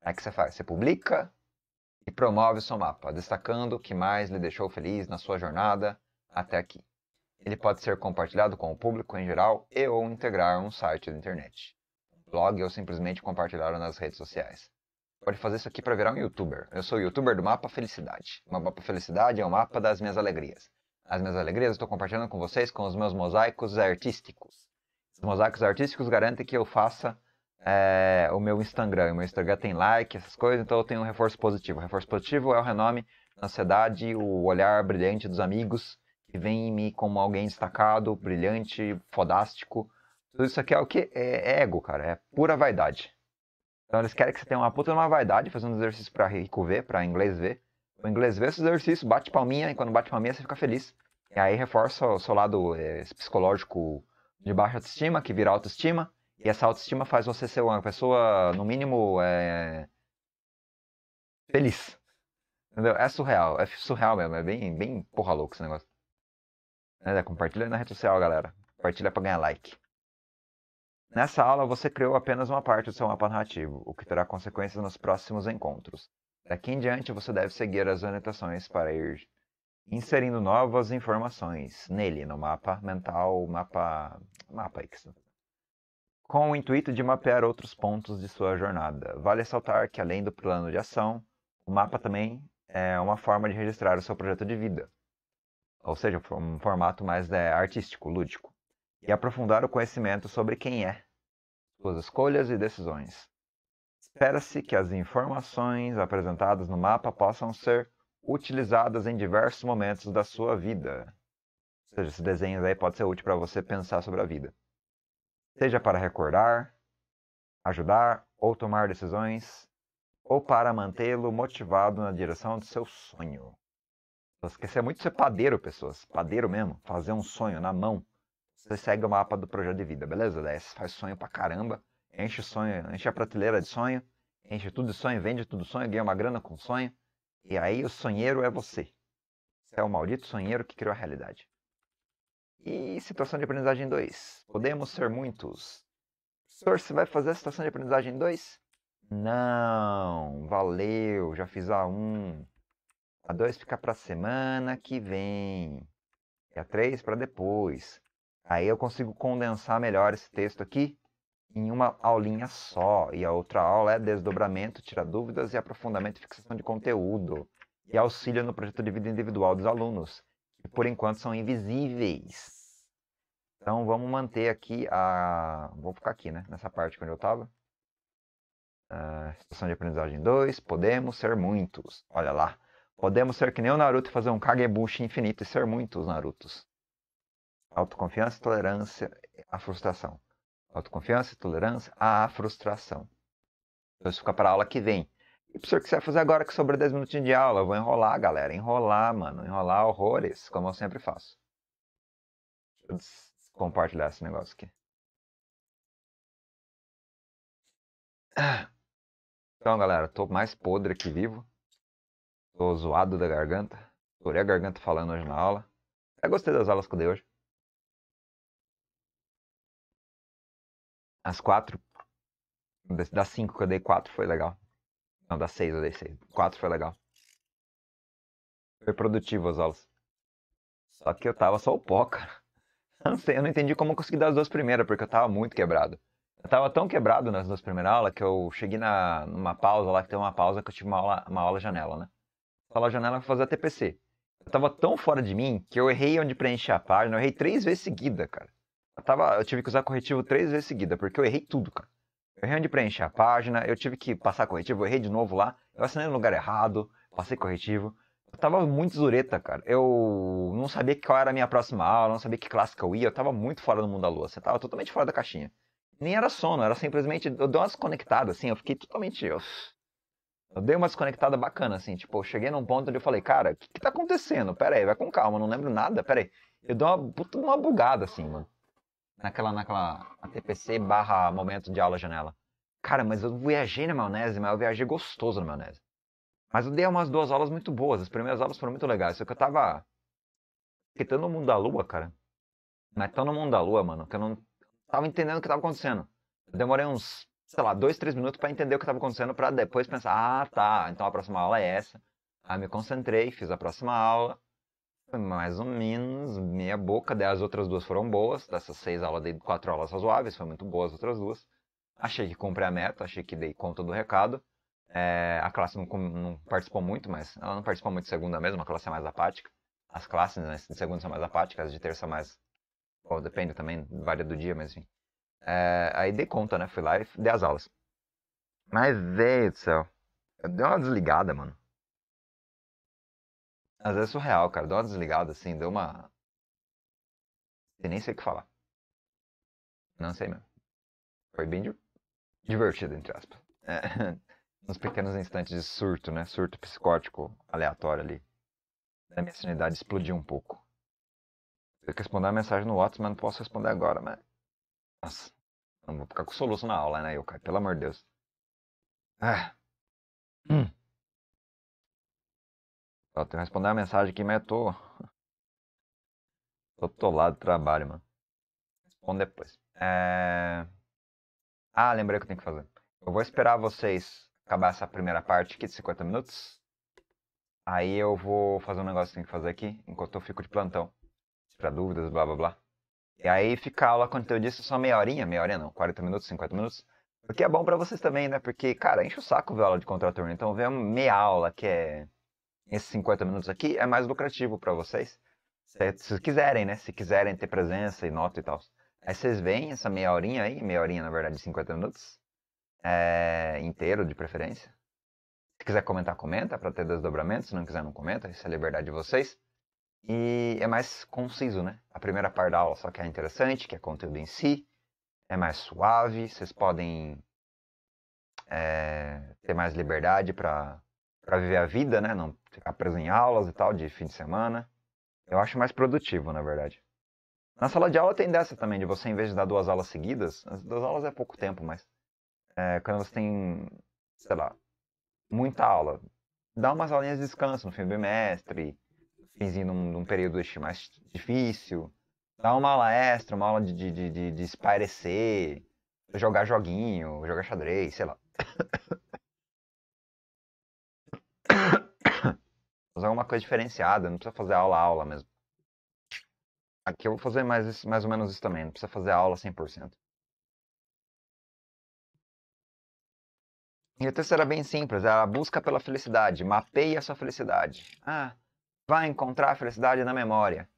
[SPEAKER 1] Aí o é que você faz? Você publica e promove o seu mapa, destacando o que mais lhe deixou feliz na sua jornada até aqui. Ele pode ser compartilhado com o público em geral e ou integrar um site da internet, um blog ou simplesmente compartilhar nas redes sociais. Pode fazer isso aqui para virar um youtuber. Eu sou o youtuber do mapa Felicidade. O mapa Felicidade é o mapa das minhas alegrias. As minhas alegrias eu estou compartilhando com vocês com os meus mosaicos artísticos. Os mosaicos artísticos garantem que eu faça é, o meu Instagram. O meu Instagram tem like, essas coisas, então eu tenho um reforço positivo. O reforço positivo é o renome a sociedade, o olhar brilhante dos amigos, que vem em mim como alguém destacado, brilhante, fodástico. Tudo isso aqui é o que? É, é ego, cara. É pura vaidade. Então eles querem que você tenha uma puta uma vaidade fazendo exercício para rico ver, para inglês ver. O inglês vê esse exercício, bate palminha, e quando bate palminha você fica feliz. E aí reforça o seu lado é, psicológico de baixa autoestima, que vira autoestima. E essa autoestima faz você ser uma pessoa, no mínimo, é... feliz. Entendeu? É surreal, é surreal mesmo, é bem, bem porra louco esse negócio. Né, é, compartilha na rede social, galera. Compartilha pra ganhar like. Nessa aula, você criou apenas uma parte do seu mapa narrativo, o que terá consequências nos próximos encontros. Daqui em diante, você deve seguir as orientações para ir inserindo novas informações nele, no mapa mental, mapa, mapa aí que você com o intuito de mapear outros pontos de sua jornada. Vale ressaltar que, além do plano de ação, o mapa também é uma forma de registrar o seu projeto de vida, ou seja, um formato mais né, artístico, lúdico, e aprofundar o conhecimento sobre quem é, suas escolhas e decisões. Espera-se que as informações apresentadas no mapa possam ser utilizadas em diversos momentos da sua vida. Ou seja, esses desenhos aí pode ser útil para você pensar sobre a vida seja para recordar, ajudar ou tomar decisões, ou para mantê-lo motivado na direção do seu sonho. Você quer muito ser padeiro, pessoas. Padeiro mesmo. Fazer um sonho na mão. Você segue o mapa do projeto de vida, beleza? Daí você faz sonho pra caramba. Enche sonho, enche a prateleira de sonho. Enche tudo de sonho, vende tudo de sonho, ganha uma grana com sonho. E aí o sonheiro é você. Você é o maldito sonheiro que criou a realidade. E situação de aprendizagem 2. Podemos ser muitos. Professor, você vai fazer a situação de aprendizagem 2? Não, valeu, já fiz a 1. Um. A 2 fica para semana que vem. E a 3 para depois. Aí eu consigo condensar melhor esse texto aqui em uma aulinha só. E a outra aula é desdobramento, tira dúvidas e aprofundamento e fixação de conteúdo. E auxílio no projeto de vida individual dos alunos que por enquanto são invisíveis. Então tá. vamos manter aqui a. Vou ficar aqui, né? Nessa parte onde eu tava Uh, ah, situação de aprendizagem 2. Podemos ser muitos. Olha lá. Podemos ser que nem o Naruto e fazer um Kagebushi infinito e ser muitos Narutos. Autoconfiança, tolerância, a frustração. Autoconfiança, tolerância, a frustração. Então isso fica para a aula que vem. E professor, o que você vai fazer agora que sobrou 10 minutinhos de aula? Eu vou enrolar, galera. Enrolar, mano. Enrolar horrores, como eu sempre faço. Deixa eu compartilhar esse negócio aqui. Então, galera, tô mais podre que vivo. Tô zoado da garganta. Torei a garganta falando hoje na aula. Até gostei das aulas que eu dei hoje. As quatro. Das cinco que eu dei, quatro foi legal. Não, dá seis eu dei seis quatro foi legal. Foi produtivo as aulas. Só que eu tava só o pó, (laughs) cara. Eu não, sei, eu não entendi como eu consegui dar as duas primeiras, porque eu tava muito quebrado. Eu tava tão quebrado nas duas primeiras aulas que eu cheguei na, numa pausa lá, que tem uma pausa que eu tive uma aula, uma aula janela, né? Aula janela pra fazer a TPC. Eu tava tão fora de mim que eu errei onde preencher a página, eu errei três vezes seguida, cara. Eu, tava, eu tive que usar corretivo três vezes seguida, porque eu errei tudo, cara. Eu ri onde preencher a página, eu tive que passar corretivo, eu errei de novo lá, eu assinei no lugar errado, passei corretivo. Eu tava muito zureta, cara. Eu não sabia qual era a minha próxima aula, não sabia que classe que eu ia, eu tava muito fora do mundo da lua, você tava totalmente fora da caixinha. Nem era sono, era simplesmente. Eu dei uma desconectada, assim, eu fiquei totalmente. Eu, eu dei uma desconectada bacana, assim, tipo, eu cheguei num ponto onde eu falei, cara, o que, que tá acontecendo? Pera aí, vai com calma, não lembro nada, pera aí. Eu dei uma, uma bugada, assim, mano naquela, naquela ATPC barra momento de aula janela. Cara, mas eu viajei na maionese, mas eu viajei gostoso na maionese. Mas eu dei umas duas aulas muito boas, as primeiras aulas foram muito legais, só que eu tava quitando o mundo da lua, cara. Mas é tão no mundo da lua, mano, que eu não tava entendendo o que tava acontecendo. Eu demorei uns, sei lá, dois, três minutos para entender o que tava acontecendo, para depois pensar, ah, tá, então a próxima aula é essa. Aí me concentrei, fiz a próxima aula, mais ou menos meia boca. As outras duas foram boas. Dessas seis aulas, dei quatro aulas razoáveis. Foi muito boas as outras duas. Achei que cumpri a meta, achei que dei conta do recado. É, a classe não, não, participou muito, mas ela não participou muito de segunda mesmo. A classe é mais apática. As classes né, de segunda são mais apáticas, as de terça mais. Bom, depende também, varia do dia, mas enfim. É, aí dei conta, né? Fui lá e dei as aulas. Mas, velho do céu. Eu dei uma desligada, mano. Mas é surreal, cara. Deu uma desligada, assim, deu uma. Eu nem sei o que falar. Não sei mesmo. Foi bem divertido, entre aspas. É. Uns (laughs) pequenos instantes de surto, né? Surto psicótico aleatório ali. A minha sanidade explodiu um pouco. Eu que responder a mensagem no WhatsApp, mas não posso responder agora, mas. Nossa, não vou ficar com soluço na aula, né, eu, cara? Pelo amor de Deus. Ah. Hum. Tem tenho que responder uma mensagem aqui, mas eu tô. (laughs) Tô tolado do trabalho, mano. Responde depois. É... Ah, lembrei o que eu tenho que fazer. Eu vou esperar vocês acabar essa primeira parte aqui de 50 minutos. Aí eu vou fazer um negócio que tenho que fazer aqui, enquanto eu fico de plantão. para dúvidas, blá blá blá. E aí fica a aula quanto eu disse só meia horinha, meia horinha não, 40 minutos, 50 minutos. Porque é bom para vocês também, né? Porque, cara, enche o saco ver aula de contraturno. Então vê meia aula que é esses 50 minutos aqui é mais lucrativo para vocês. Se, se quiserem, né? Se quiserem ter presença e nota e tal. Aí é. vocês veem essa meia horinha aí, meia horinha na verdade, 50 minutos. É, inteiro, de preferência. Se quiser comentar, comenta para ter desdobramento. Se não quiser, não comenta. Isso é liberdade de vocês. E é mais conciso, né? A primeira parte da aula só que é interessante, que é conteúdo em si. É mais suave. Vocês podem é, ter mais liberdade para para viver a vida, né? Não ficar preso em aulas e tal, de fim de semana. Eu acho mais produtivo, na verdade. Na sala de aula tem dessa também, de você, em vez de dar duas aulas seguidas, as duas aulas é pouco tempo, mas é, quando você tem, sei lá, muita aula, dá umas aulinhas de descanso no fim do bimestre, finzinho de um, de um período mais difícil, dá uma aula extra, uma aula de, de, de, de, de espairecer, jogar joguinho, jogar xadrez, sei lá. (laughs) Fazer alguma coisa diferenciada, não precisa fazer aula aula mesmo. Aqui eu vou fazer mais, mais ou menos isso também, não precisa fazer aula 100%. E a terceira era é bem simples, era é a busca pela felicidade, mapeie a sua felicidade. Ah, vai encontrar a felicidade na memória.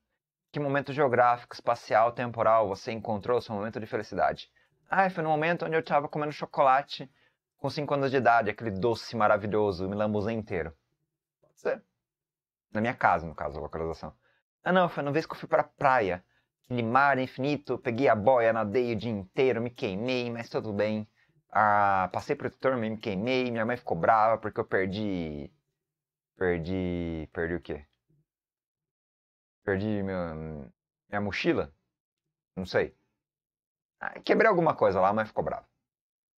[SPEAKER 1] Que momento geográfico, espacial, temporal você encontrou o seu momento de felicidade? Ah, foi no momento onde eu estava comendo chocolate com 5 anos de idade, aquele doce maravilhoso, me lambuzei inteiro. Pode ser. Na minha casa, no caso, a localização. Ah, não, foi uma vez que eu fui pra praia. Aquele mar infinito, peguei a boia, nadei o dia inteiro, me queimei, mas tudo bem. Ah, passei protetor, me queimei, minha mãe ficou brava porque eu perdi. Perdi. Perdi o quê? Perdi minha, minha mochila? Não sei. Ah, quebrei alguma coisa lá, mas ficou brava.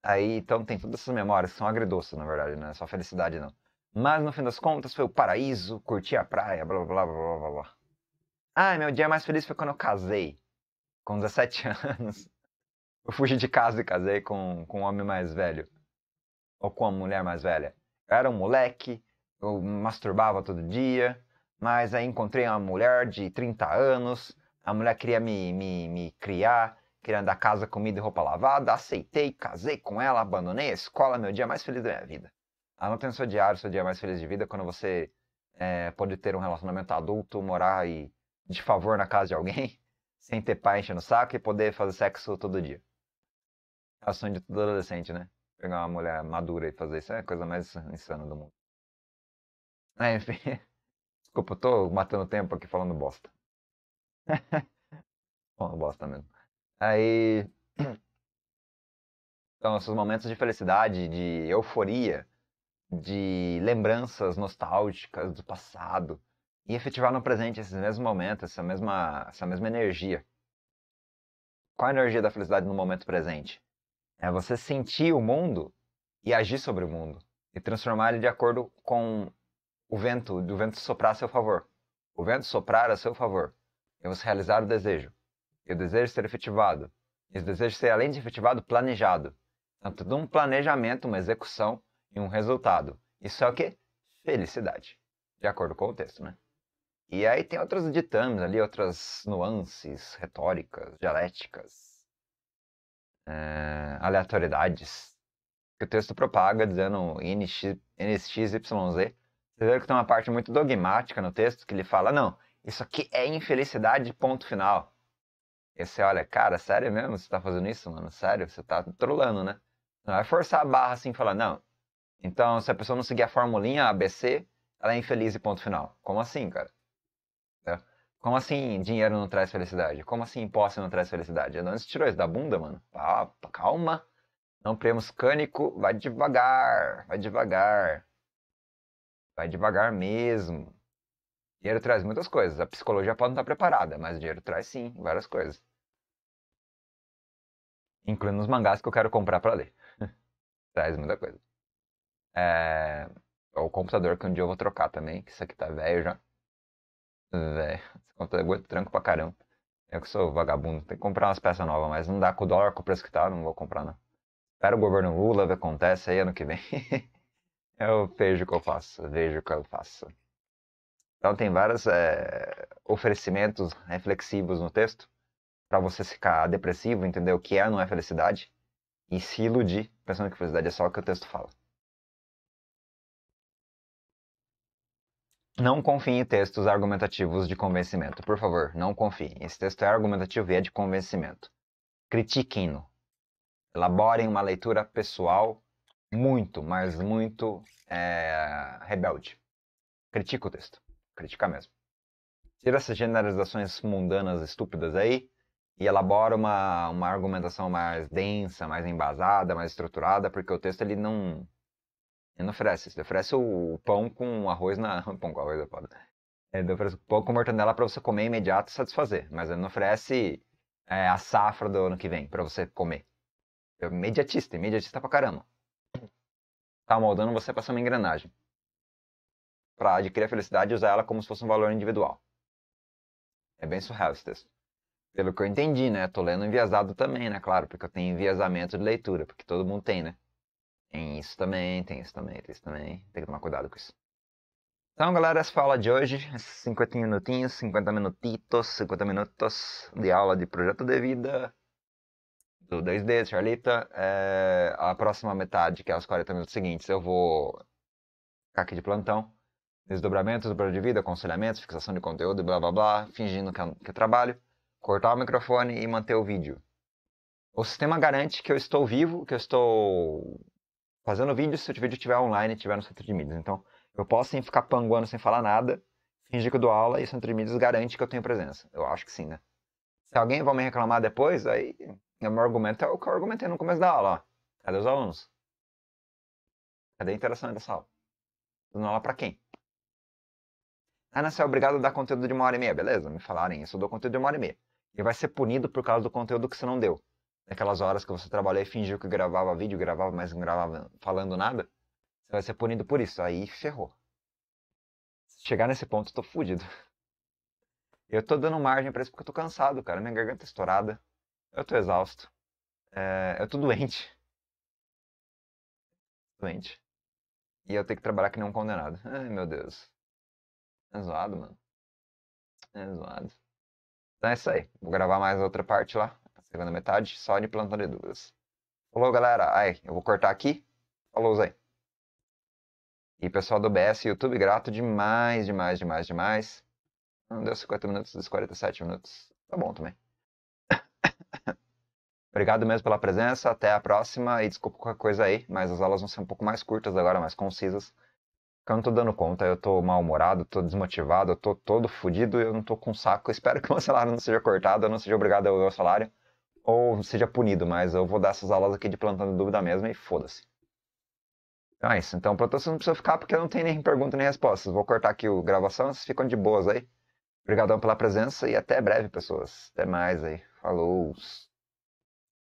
[SPEAKER 1] Aí, então tem todas essas memórias, que são agridoces, na verdade, não é só felicidade, não. Mas no fim das contas foi o paraíso, curti a praia, blá blá blá blá blá. Ai, meu dia mais feliz foi quando eu casei. Com 17 (laughs) anos. Eu fugi de casa e casei com, com um homem mais velho. Ou com uma mulher mais velha. Eu era um moleque, eu masturbava todo dia, mas aí encontrei uma mulher de 30 anos. A mulher queria me, me, me criar, queria andar casa, comida e roupa lavada. Aceitei, casei com ela, abandonei a escola, meu dia mais feliz da minha vida. Anota em seu diário seu dia mais feliz de vida quando você é, pode ter um relacionamento adulto, morar e de favor na casa de alguém, (laughs) sem ter pai enchendo o saco e poder fazer sexo todo dia. É o sonho de todo adolescente, né? Pegar uma mulher madura e fazer isso é a coisa mais insana do mundo. É, enfim. (laughs) Desculpa, eu tô matando tempo aqui falando bosta. (laughs) Falando bosta mesmo. Aí. (clears throat) Então, esses momentos de felicidade, de euforia, de lembranças nostálgicas do passado e efetivar no presente esses mesmos momentos, essa mesma, essa mesma energia. Qual a energia da felicidade no momento presente? É você sentir o mundo e agir sobre o mundo e transformar ele de acordo com o vento, do vento soprar a seu favor. O vento soprar a seu favor e é você realizar o desejo. E o desejo ser efetivado. E o desejo ser, além de efetivado, planejado. Então, tudo um planejamento, uma execução em um resultado. Isso é o quê? Felicidade. De acordo com o texto, né? E aí tem outros ditames ali, outras nuances retóricas, dialéticas, é, aleatoriedades que o texto propaga dizendo NXYZ. Vocês viram que tem uma parte muito dogmática no texto que ele fala, não, isso aqui é infelicidade, ponto final. E você olha, cara, sério mesmo? Você tá fazendo isso, mano? Sério? Você tá trolando, né? Não vai é forçar a barra assim e falar, não, então, se a pessoa não seguir a formulinha ABC, ela é infeliz e ponto final. Como assim, cara? Né? Como assim dinheiro não traz felicidade? Como assim posse não traz felicidade? não se tirou isso da bunda, mano? Ah, calma. Não premos cânico, vai devagar, vai devagar. Vai devagar mesmo. Dinheiro traz muitas coisas. A psicologia pode não estar tá preparada, mas o dinheiro traz sim, várias coisas. Incluindo os mangás que eu quero comprar para ler. (laughs) traz muita coisa. É, é, o computador que um dia eu vou trocar também, que isso aqui tá velho já. Velho, (laughs) esse computador aguenta é tranco pra caramba. Eu que sou vagabundo, tem que comprar umas peças novas, mas não dá com o dólar, com o preço que tá, não vou comprar não. Espero o governo Lula ver acontece aí ano que vem. (laughs) eu vejo o que eu faço, vejo o que eu faço. Então tem vários é, oferecimentos reflexivos no texto para você ficar depressivo, entender o que é não é felicidade e se iludir pensando que felicidade é só o que o texto fala. Não confie em textos argumentativos de convencimento. Por favor, não confie. Esse texto é argumentativo e é de convencimento. Critiquem-no. Elaborem uma leitura pessoal muito, mas muito é, rebelde. Critica o texto. Critica mesmo. Tira essas generalizações mundanas estúpidas aí e elabora uma, uma argumentação mais densa, mais embasada, mais estruturada, porque o texto ele não ele não oferece Ele oferece o pão com arroz na. (laughs) Pão com arroz é foda. Ele oferece o pão com mortadela para você comer imediato e satisfazer. Mas ele não oferece é, a safra do ano que vem para você comer. É imediatista, imediatista pra caramba. Tá moldando você pra ser uma engrenagem. Pra adquirir a felicidade e usar ela como se fosse um valor individual. É bem surreal esse texto. Pelo que eu entendi, né? Tô lendo enviesado também, né? Claro, porque eu tenho enviesamento de leitura, porque todo mundo tem, né? Tem isso também, tem isso também, tem isso também. Tem que tomar cuidado com isso. Então, galera, essa foi a aula de hoje. 50 minutinhos, 50 minutitos, 50 minutos de aula de projeto de vida do 2D, Charlita. É... a próxima metade, que é os 40 minutos seguintes, eu vou ficar aqui de plantão. Desdobramentos do projeto de vida, aconselhamentos, fixação de conteúdo, blá blá blá, fingindo que eu, que eu trabalho. Cortar o microfone e manter o vídeo. O sistema garante que eu estou vivo, que eu estou fazendo vídeo se o vídeo estiver online, estiver no centro de mídias. Então, eu posso sim, ficar panguando sem falar nada, fingir que eu dou aula e o centro de mídias garante que eu tenho presença. Eu acho que sim, né? Se alguém vai me reclamar depois, aí o é, meu argumento é o que eu argumentei no começo da aula. Ó. Cadê os alunos? Cadê a interação dessa aula? Dando aula pra quem? Ah, não, você é obrigado a dar conteúdo de uma hora e meia, beleza? Me falarem isso, eu dou conteúdo de uma hora e meia. E vai ser punido por causa do conteúdo que você não deu naquelas horas que você trabalhou e fingiu que gravava vídeo, gravava, mas não gravava falando nada, você vai ser punido por isso. Aí ferrou. Se chegar nesse ponto, eu tô fudido. Eu tô dando margem para isso porque eu tô cansado, cara. Minha garganta é estourada. Eu tô exausto. É... eu tô doente. Doente. E eu tenho que trabalhar que nem um condenado. Ai, meu Deus. É zoado, mano. É zoado. Então é isso aí. Vou gravar mais outra parte lá segunda metade só de plantão de dúvidas. Falou, galera. Aí, eu vou cortar aqui. Falou, Zé. E pessoal do BS YouTube, grato demais, demais, demais, demais. Não deu 50 minutos dos 47 minutos. Tá bom também. (coughs) Obrigado mesmo pela presença. Até a próxima. E desculpa qualquer coisa aí, mas as aulas vão ser um pouco mais curtas agora, mais concisas. Porque eu não tô dando conta. Eu tô mal-humorado, tô desmotivado, eu tô todo fodido, eu não tô com saco. Espero que o meu (laughs) salário não seja cortado, eu não seja obrigado a meu salário ou seja punido, mas eu vou dar essas aulas aqui de plantando dúvida mesmo e foda-se. Então é isso. Então, para todos não precisa ficar porque não tem nem pergunta nem resposta. Vou cortar aqui a gravação, vocês ficam de boas aí. Obrigadão pela presença e até breve, pessoas. Até mais aí. Falou!